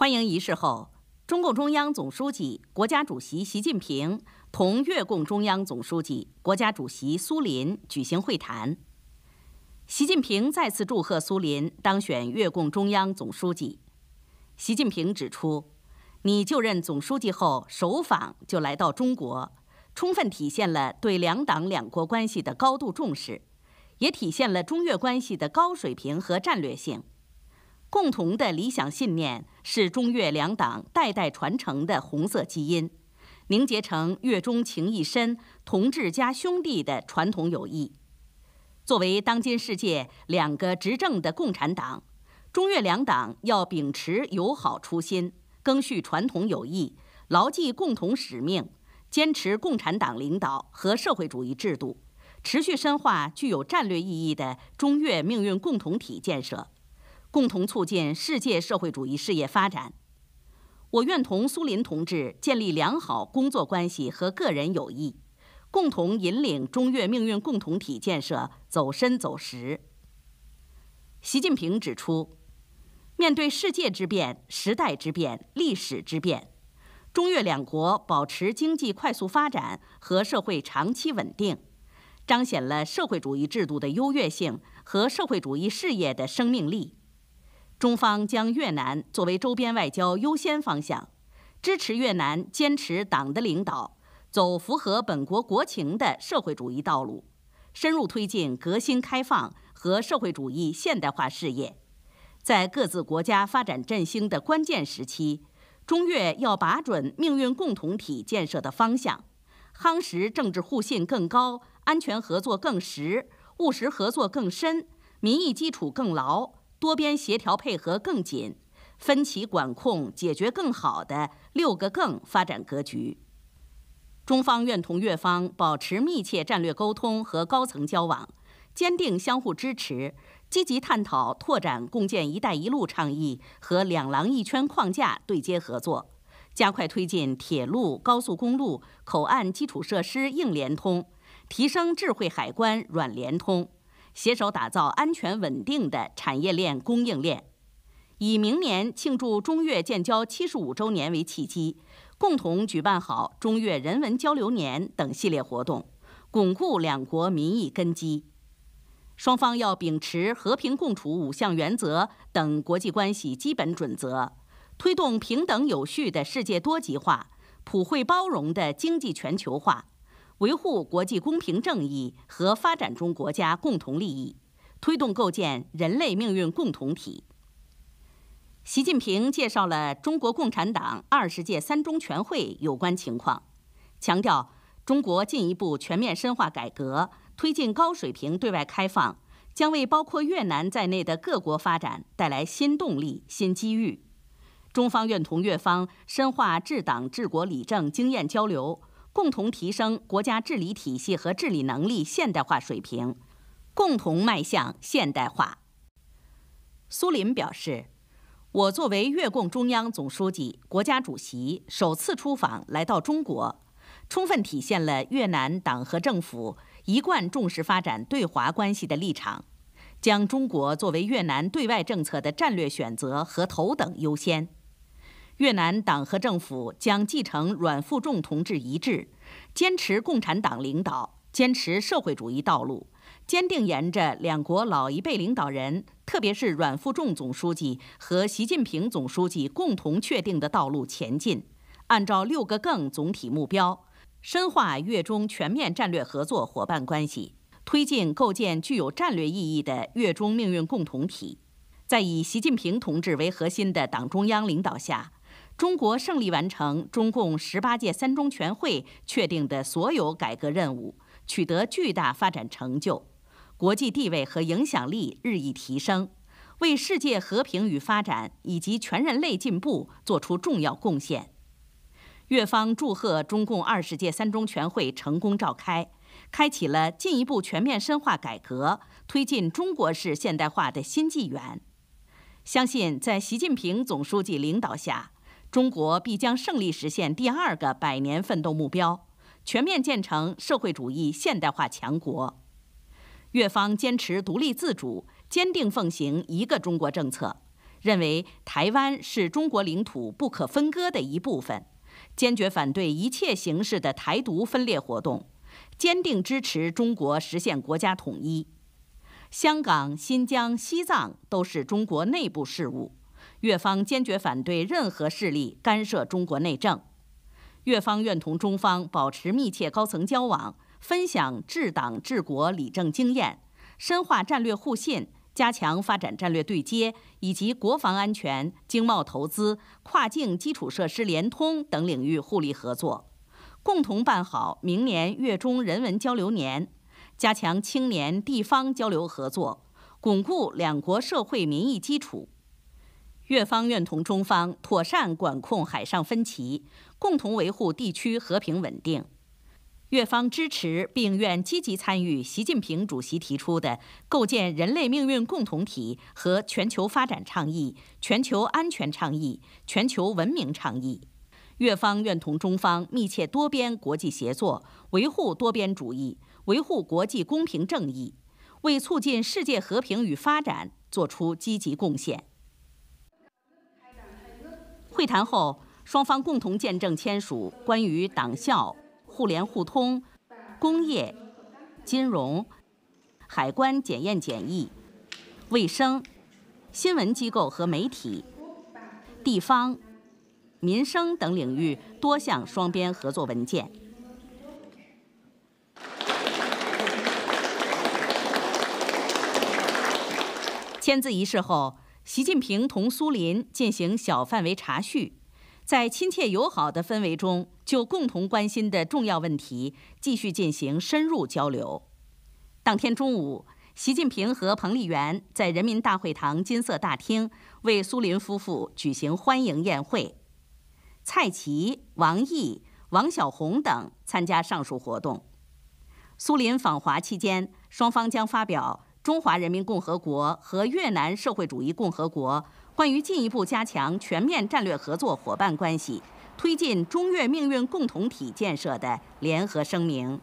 欢迎仪式后，中共中央总书记、国家主席习近平同越共中央总书记、国家主席苏林举行会谈。习近平再次祝贺苏林当选越共中央总书记。习近平指出，你就任总书记后首访就来到中国，充分体现了对两党两国关系的高度重视，也体现了中越关系的高水平和战略性。共同的理想信念是中越两党代代传承的红色基因，凝结成越中情谊深、同志加兄弟的传统友谊。作为当今世界两个执政的共产党，中越两党要秉持友好初心，更续传统友谊，牢记共同使命，坚持共产党领导和社会主义制度，持续深化具有战略意义的中越命运共同体建设。共同促进世界社会主义事业发展，我愿同苏林同志建立良好工作关系和个人友谊，共同引领中越命运共同体建设走深走实。习近平指出，面对世界之变、时代之变、历史之变，中越两国保持经济快速发展和社会长期稳定，彰显了社会主义制度的优越性和社会主义事业的生命力。中方将越南作为周边外交优先方向，支持越南坚持党的领导，走符合本国国情的社会主义道路，深入推进革新开放和社会主义现代化事业。在各自国家发展振兴的关键时期，中越要把准命运共同体建设的方向，夯实政治互信更高、安全合作更实、务实合作更深、民意基础更牢。多边协调配合更紧，分歧管控解决更好的“六个更”发展格局。中方愿同越方保持密切战略沟通和高层交往，坚定相互支持，积极探讨拓展共建“一带一路”倡议和“两廊一圈”框架对接合作，加快推进铁路、高速公路、口岸基础设施硬联通，提升智慧海关软联通。携手打造安全稳定的产业链供应链，以明年庆祝中越建交七十五周年为契机，共同举办好中越人文交流年等系列活动，巩固两国民意根基。双方要秉持和平共处五项原则等国际关系基本准则，推动平等有序的世界多极化、普惠包容的经济全球化。维护国际公平正义和发展中国家共同利益，推动构建人类命运共同体。习近平介绍了中国共产党二十届三中全会有关情况，强调中国进一步全面深化改革、推进高水平对外开放，将为包括越南在内的各国发展带来新动力、新机遇。中方愿同越方深化治党治国理政经验交流。共同提升国家治理体系和治理能力现代化水平，共同迈向现代化。苏林表示，我作为越共中央总书记、国家主席首次出访来到中国，充分体现了越南党和政府一贯重视发展对华关系的立场，将中国作为越南对外政策的战略选择和头等优先。越南党和政府将继承阮富仲同志遗志，坚持共产党领导，坚持社会主义道路，坚定沿着两国老一辈领导人，特别是阮富仲总书记和习近平总书记共同确定的道路前进，按照“六个更”总体目标，深化越中全面战略合作伙伴关系，推进构建具有战略意义的越中命运共同体，在以习近平同志为核心的党中央领导下。中国胜利完成中共十八届三中全会确定的所有改革任务，取得巨大发展成就，国际地位和影响力日益提升，为世界和平与发展以及全人类进步作出重要贡献。越方祝贺中共二十届三中全会成功召开，开启了进一步全面深化改革、推进中国式现代化的新纪元。相信在习近平总书记领导下，中国必将胜利实现第二个百年奋斗目标，全面建成社会主义现代化强国。越方坚持独立自主，坚定奉行一个中国政策，认为台湾是中国领土不可分割的一部分，坚决反对一切形式的台独分裂活动，坚定支持中国实现国家统一。香港、新疆、西藏都是中国内部事务。越方坚决反对任何势力干涉中国内政，越方愿同中方保持密切高层交往，分享治党治国理政经验，深化战略互信，加强发展战略对接，以及国防安全、经贸投资、跨境基础设施联通等领域互利合作，共同办好明年越中人文交流年，加强青年、地方交流合作，巩固两国社会民意基础。越方愿同中方妥善管控海上分歧，共同维护地区和平稳定。越方支持并愿积极参与习近平主席提出的构建人类命运共同体和全球发展倡议、全球安全倡议、全球文明倡议。越方愿同中方密切多边国际协作，维护多边主义，维护国际公平正义，为促进世界和平与发展作出积极贡献。会谈后，双方共同见证签署关于党校互联互通、工业、金融、海关检验检疫、卫生、新闻机构和媒体、地方、民生等领域多项双边合作文件。签字仪式后。习近平同苏林进行小范围查叙，在亲切友好的氛围中，就共同关心的重要问题继续进行深入交流。当天中午，习近平和彭丽媛在人民大会堂金色大厅为苏林夫妇举行欢迎宴会，蔡奇、王毅、王晓红等参加上述活动。苏林访华期间，双方将发表。中华人民共和国和越南社会主义共和国关于进一步加强全面战略合作伙伴关系、推进中越命运共同体建设的联合声明。